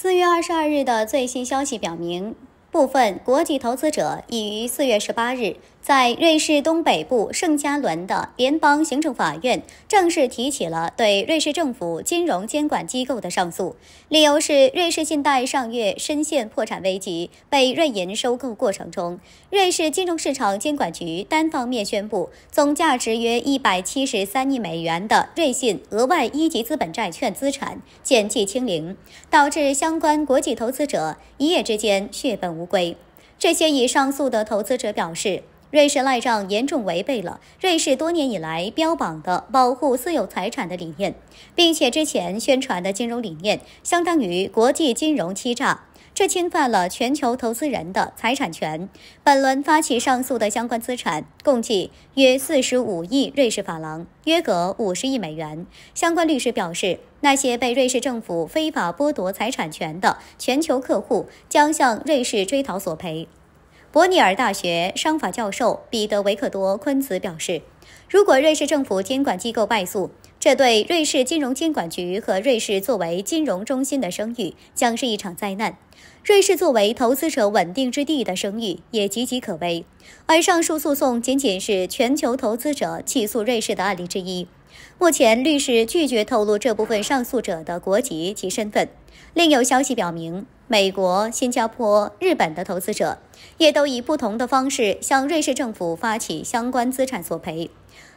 四月二十二日的最新消息表明，部分国际投资者已于四月十八日。在瑞士东北部圣加伦的联邦行政法院正式提起了对瑞士政府金融监管机构的上诉，理由是瑞士信贷上月深陷破产危机，被瑞银收购过程中，瑞士金融市场监管局单方面宣布总价值约一百七十三亿美元的瑞信额外一级资本债券资产减记清零，导致相关国际投资者一夜之间血本无归。这些以上诉的投资者表示。瑞士赖账严重违背了瑞士多年以来标榜的保护私有财产的理念，并且之前宣传的金融理念相当于国际金融欺诈，这侵犯了全球投资人的财产权。本轮发起上诉的相关资产共计约四十五亿瑞士法郎，约合五十亿美元。相关律师表示，那些被瑞士政府非法剥夺财产权的全球客户将向瑞士追讨索赔。伯尼尔大学商法教授彼得·维克多·昆茨表示，如果瑞士政府监管机构败诉，这对瑞士金融监管局和瑞士作为金融中心的声誉将是一场灾难。瑞士作为投资者稳定之地的声誉也岌岌可危。而上述诉讼仅仅是全球投资者起诉瑞士的案例之一。目前，律师拒绝透露这部分上诉者的国籍及身份。另有消息表明。美国、新加坡、日本的投资者也都以不同的方式向瑞士政府发起相关资产索赔。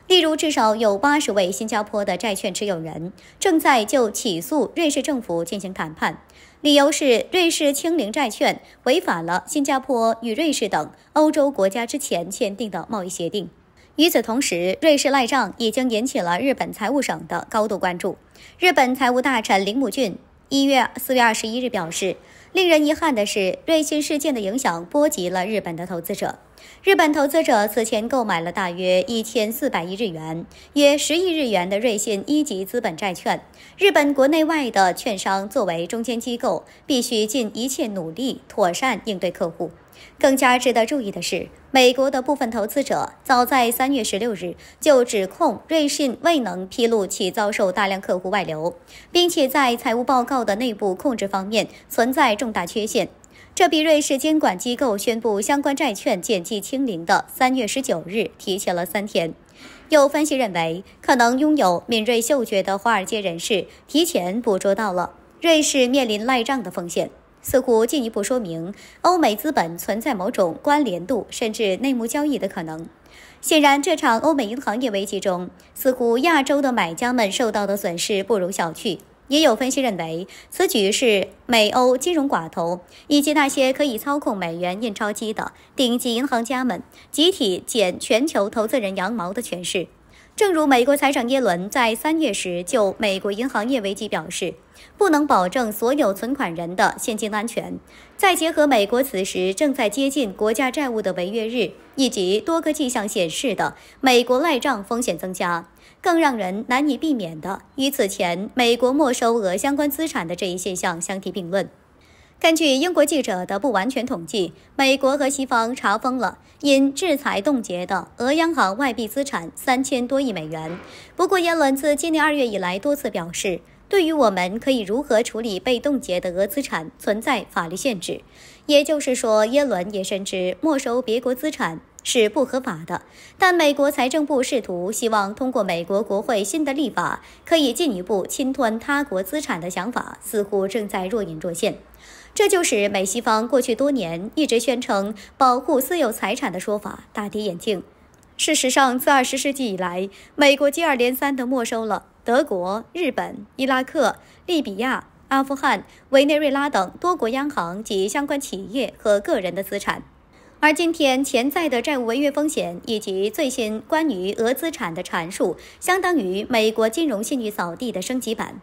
例如，至少有八十位新加坡的债券持有人正在就起诉瑞士政府进行谈判，理由是瑞士清零债券违反了新加坡与瑞士等欧洲国家之前签订的贸易协定。与此同时，瑞士赖账已经引起了日本财务省的高度关注。日本财务大臣铃木俊一月四月二十一日表示。令人遗憾的是，瑞幸事件的影响波及了日本的投资者。日本投资者此前购买了大约一千四百亿日元（约十亿日元）的瑞信一级资本债券。日本国内外的券商作为中间机构，必须尽一切努力妥善应对客户。更加值得注意的是，美国的部分投资者早在三月十六日就指控瑞信未能披露其遭受大量客户外流，并且在财务报告的内部控制方面存在重大缺陷。这比瑞士监管机构宣布相关债券减记清零的三月十九日提前了三天。有分析认为，可能拥有敏锐嗅觉的华尔街人士提前捕捉到了瑞士面临赖账的风险，似乎进一步说明欧美资本存在某种关联度甚至内幕交易的可能。显然，这场欧美银行业危机中，似乎亚洲的买家们受到的损失不容小觑。也有分析认为，此举是美欧金融寡头以及那些可以操控美元印钞机的顶级银行家们集体剪全球投资人羊毛的诠释。正如美国财长耶伦在三月时就美国银行业危机表示，不能保证所有存款人的现金安全。再结合美国此时正在接近国家债务的违约日，以及多个迹象显示的美国赖账风险增加，更让人难以避免的，与此前美国没收俄相关资产的这一现象相提并论。根据英国记者的不完全统计，美国和西方查封了。因制裁冻结的俄央行外币资产三千多亿美元。不过，耶伦自今年二月以来多次表示，对于我们可以如何处理被冻结的俄资产存在法律限制。也就是说，耶伦也深知没收别国资产。是不合法的，但美国财政部试图希望通过美国国会新的立法，可以进一步侵吞他国资产的想法，似乎正在若隐若现。这就使美西方过去多年一直宣称保护私有财产的说法大跌眼镜。事实上，自二十世纪以来，美国接二连三地没收了德国、日本、伊拉克、利比亚、阿富汗、委内瑞拉等多国央行及相关企业和个人的资产。而今天潜在的债务违约风险，以及最新关于俄资产的阐述，相当于美国金融信誉扫地的升级版。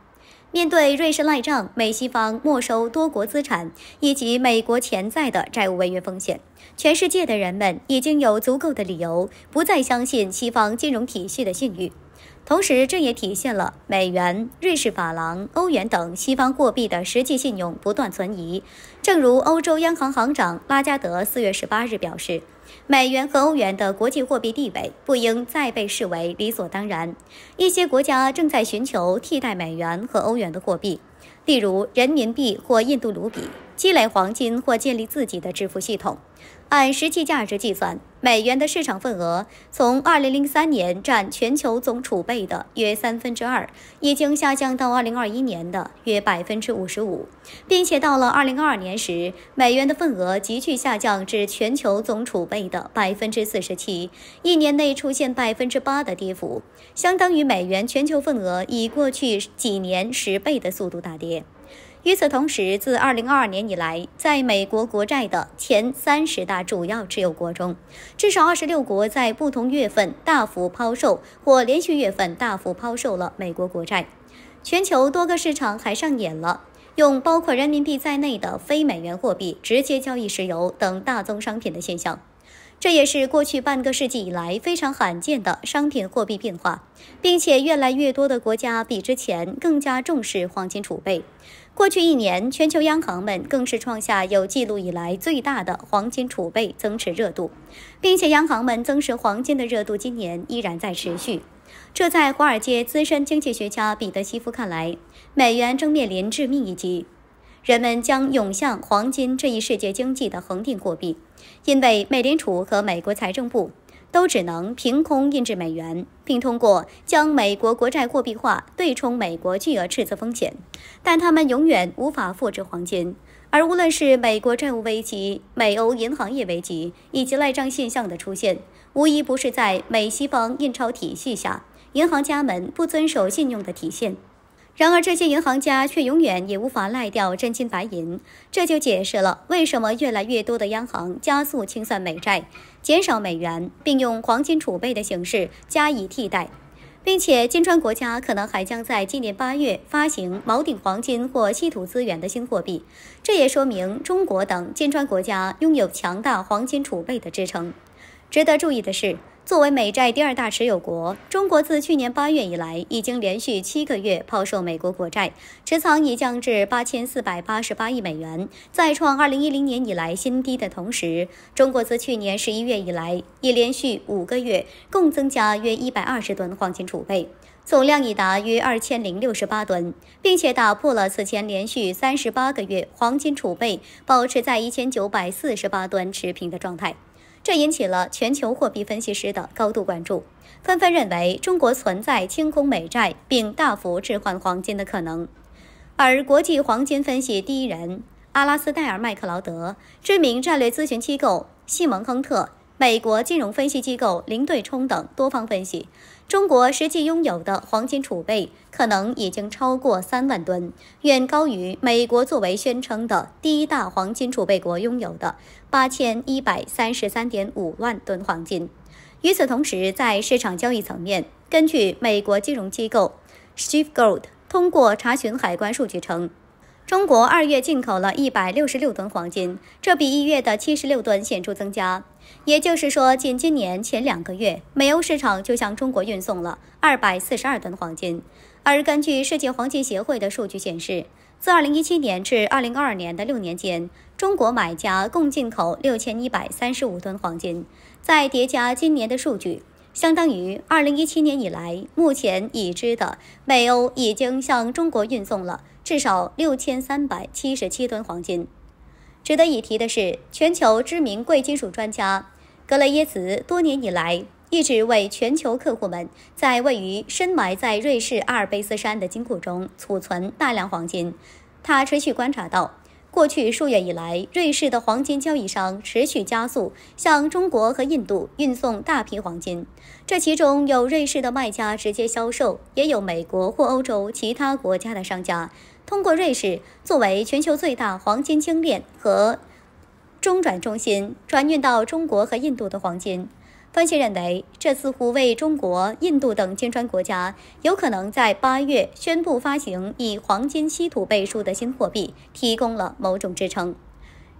面对瑞士赖账、美西方没收多国资产，以及美国潜在的债务违约风险，全世界的人们已经有足够的理由不再相信西方金融体系的信誉。同时，这也体现了美元、瑞士法郎、欧元等西方货币的实际信用不断存疑。正如欧洲央行行长拉加德四月十八日表示，美元和欧元的国际货币地位不应再被视为理所当然。一些国家正在寻求替代美元和欧元的货币。例如人民币或印度卢比，积累黄金或建立自己的支付系统。按实际价值计算，美元的市场份额从2003年占全球总储备的约三分之二，已经下降到2021年的约百分之五十五，并且到了2022年时，美元的份额急剧下降至全球总储备的百分之四十七，一年内出现百分之八的跌幅，相当于美元全球份额以过去几年十倍的速度。大跌。与此同时，自二零二二年以来，在美国国债的前三十大主要持有国中，至少二十六国在不同月份大幅抛售，或连续月份大幅抛售了美国国债。全球多个市场还上演了用包括人民币在内的非美元货币直接交易石油等大宗商品的现象。这也是过去半个世纪以来非常罕见的商品货币变化，并且越来越多的国家比之前更加重视黄金储备。过去一年，全球央行们更是创下有记录以来最大的黄金储备增持热度，并且央行们增持黄金的热度今年依然在持续。这在华尔街资深经济学家彼得·西夫看来，美元正面临致命一击。人们将涌向黄金这一世界经济的恒定货币，因为美联储和美国财政部都只能凭空印制美元，并通过将美国国债货币化对冲美国巨额赤字风险，但他们永远无法复制黄金。而无论是美国债务危机、美欧银行业危机以及赖账现象的出现，无疑不是在美西方印钞体系下，银行家们不遵守信用的体现。然而，这些银行家却永远也无法赖掉真金白银，这就解释了为什么越来越多的央行加速清算美债，减少美元，并用黄金储备的形式加以替代。并且，金砖国家可能还将在今年八月发行锚定黄金或稀土资源的新货币，这也说明中国等金砖国家拥有强大黄金储备的支撑。值得注意的是。作为美债第二大持有国，中国自去年八月以来已经连续七个月抛售美国国债，持仓已降至八千四百八十八亿美元，再创二零一零年以来新低的同时，中国自去年十一月以来已连续五个月共增加约一百二十吨黄金储备，总量已达约二千零六十八吨，并且打破了此前连续三十八个月黄金储备保持在一千九百四十八吨持平的状态。这引起了全球货币分析师的高度关注，纷纷认为中国存在清空美债并大幅置换黄金的可能。而国际黄金分析第一人阿拉斯戴尔·麦克劳德、知名战略咨询机构西蒙·亨特、美国金融分析机构零对冲等多方分析。中国实际拥有的黄金储备可能已经超过三万吨，远高于美国作为宣称的第一大黄金储备国拥有的八千一百三十三点五万吨黄金。与此同时，在市场交易层面，根据美国金融机构 s h i e t Gold 通过查询海关数据称。中国二月进口了一百六十六吨黄金，这比一月的七十六吨显著增加。也就是说，仅今年前两个月，美欧市场就向中国运送了二百四十二吨黄金。而根据世界黄金协会的数据显示，自二零一七年至二零二二年的六年间，中国买家共进口六千一百三十五吨黄金。再叠加今年的数据，相当于二零一七年以来目前已知的美欧已经向中国运送了。至少六千三百七十七吨黄金。值得一提的是，全球知名贵金属专家格雷耶茨多年以来一直为全球客户们在位于深埋在瑞士阿尔卑斯山的金库中储存大量黄金。他持续观察到，过去数月以来，瑞士的黄金交易商持续加速向中国和印度运送大批黄金，这其中有瑞士的卖家直接销售，也有美国或欧洲其他国家的商家。通过瑞士作为全球最大黄金精炼和中转中心转运到中国和印度的黄金，分析认为，这似乎为中国、印度等金砖国家有可能在八月宣布发行以黄金、稀土背书的新货币提供了某种支撑。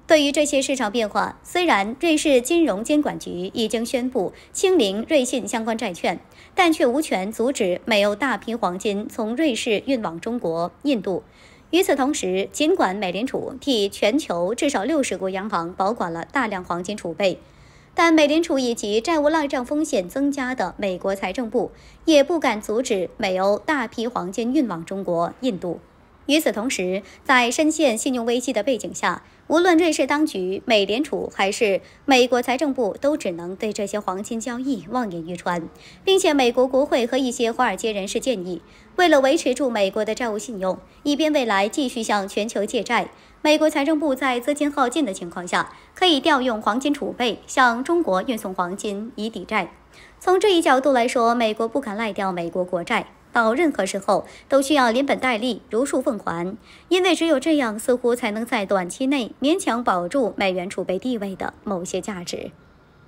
对于这些市场变化，虽然瑞士金融监管局已经宣布清零瑞信相关债券，但却无权阻止美欧大批黄金从瑞士运往中国、印度。与此同时，尽管美联储替全球至少六十国央行保管了大量黄金储备，但美联储以及债务赖账风险增加的美国财政部也不敢阻止美欧大批黄金运往中国、印度。与此同时，在深陷信用危机的背景下，无论瑞士当局、美联储还是美国财政部，都只能对这些黄金交易望眼欲穿。并且，美国国会和一些华尔街人士建议，为了维持住美国的债务信用，以便未来继续向全球借债，美国财政部在资金耗尽的情况下，可以调用黄金储备向中国运送黄金以抵债。从这一角度来说，美国不敢赖掉美国国债。到任何时候都需要连本带利如数奉还，因为只有这样，似乎才能在短期内勉强保住美元储备地位的某些价值。